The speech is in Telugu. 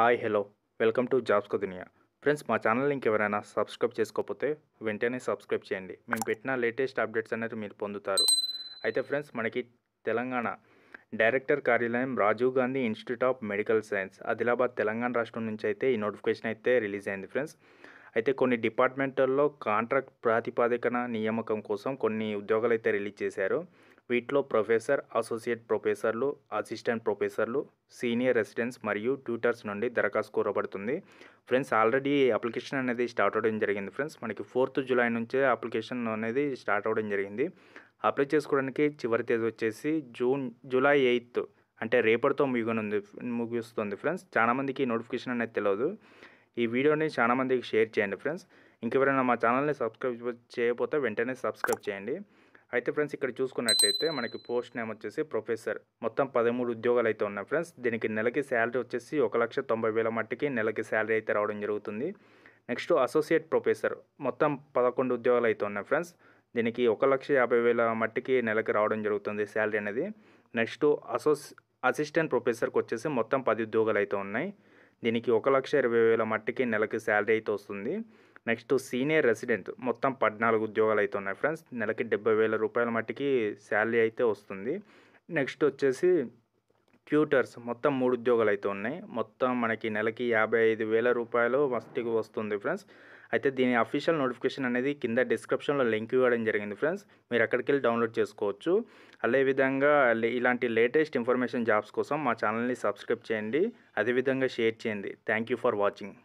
హాయ్ హలో వెల్కమ్ టు జాబ్స్కో దునియా ఫ్రెండ్స్ మా ఛానల్ ఇంకెవరైనా సబ్స్క్రైబ్ చేసుకోకపోతే వెంటనే సబ్స్క్రైబ్ చేయండి మేము పెట్టిన లేటెస్ట్ అప్డేట్స్ అనేది మీరు పొందుతారు అయితే ఫ్రెండ్స్ మనకి తెలంగాణ డైరెక్టర్ కార్యాలయం Rajiv Gandhi institute of medical science Adilabad Telangana రాష్ట్రం నుంచి అయితే ఈ నోటిఫికేషన్ అయితే రిలీజ్ అయింది ఫ్రెండ్స్ అయితే కొన్ని డిపార్ట్మెంటల్లో కాంట్రాక్ట్ ప్రాతిపాదికన నియామకం కోసం కొన్ని ఉద్యోగాలు అయితే రిలీజ్ చేశారు వీటిలో ప్రొఫెసర్ అసోసియేట్ ప్రొఫెసర్లు అసిస్టెంట్ ప్రొఫెసర్లు సీనియర్ రెసిడెంట్స్ మరియు ట్యూటర్స్ నుండి దరఖాస్తు కోరబడుతుంది ఫ్రెండ్స్ ఆల్రెడీ అప్లికేషన్ అనేది స్టార్ట్ అవ్వడం జరిగింది ఫ్రెండ్స్ మనకి ఫోర్త్ జూలై నుంచే అప్లికేషన్ అనేది స్టార్ట్ అవ్వడం జరిగింది అప్లై చేసుకోవడానికి చివరి తేదీ వచ్చేసి జూన్ జూలై ఎయిత్ అంటే రేపటితో ముగినుంది ముగిస్తుంది ఫ్రెండ్స్ చాలామందికి నోటిఫికేషన్ అనేది తెలియదు ఈ వీడియోని చాలామందికి షేర్ చేయండి ఫ్రెండ్స్ ఇంకెవరైనా మా ఛానల్ని సబ్స్క్రైబ్ చేయకపోతే వెంటనే సబ్స్క్రైబ్ చేయండి అయితే ఫ్రెండ్స్ ఇక్కడ చూసుకున్నట్టయితే మనకి పోస్ట్ నేమ్ వచ్చేసి ప్రొఫెసర్ మొత్తం పదమూడు ఉద్యోగాలు అయితే ఉన్నాయి ఫ్రెండ్స్ దీనికి నెలకి శాలరీ వచ్చేసి ఒక లక్ష తొంభై వేల మట్టికి నెలకి శాలరీ అయితే రావడం జరుగుతుంది నెక్స్ట్ అసోసియేట్ ప్రొఫెసర్ మొత్తం పదకొండు ఉద్యోగాలు అయితే ఉన్నాయి ఫ్రెండ్స్ దీనికి ఒక లక్ష యాభై వేల మట్టికి నెలకి రావడం జరుగుతుంది శాలరీ అనేది నెక్స్ట్ అసోస్ అసిస్టెంట్ ప్రొఫెసర్కి వచ్చేసి మొత్తం పది ఉద్యోగాలు అయితే ఉన్నాయి దీనికి ఒక లక్ష ఇరవై వేల మట్టికి నెలకి శాలరీ అయితే వస్తుంది నెక్స్ట్ సీనియర్ రెసిడెంట్ మొత్తం పద్నాలుగు ఉద్యోగాలు అయితే ఉన్నాయి ఫ్రెండ్స్ నెలకి డెబ్బై వేల రూపాయల మట్టికి శాలరీ అయితే వస్తుంది నెక్స్ట్ వచ్చేసి ట్యూటర్స్ మొత్తం మూడు ఉద్యోగాలు అయితే ఉన్నాయి మొత్తం మనకి నెలకి యాభై ఐదు వేల రూపాయలు మస్టికి వస్తుంది ఫ్రెండ్స్ అయితే దీని అఫీషియల్ నోటిఫికేషన్ అనేది కింద డిస్క్రిప్షన్లో లింక్ ఇవ్వడం జరిగింది ఫ్రెండ్స్ మీరు అక్కడికి వెళ్ళి డౌన్లోడ్ చేసుకోవచ్చు అదేవిధంగా ఇలాంటి లేటెస్ట్ ఇన్ఫర్మేషన్ జాబ్స్ కోసం మా ఛానల్ని సబ్స్క్రైబ్ చేయండి అదేవిధంగా షేర్ చేయండి థ్యాంక్ యూ ఫర్ వాచింగ్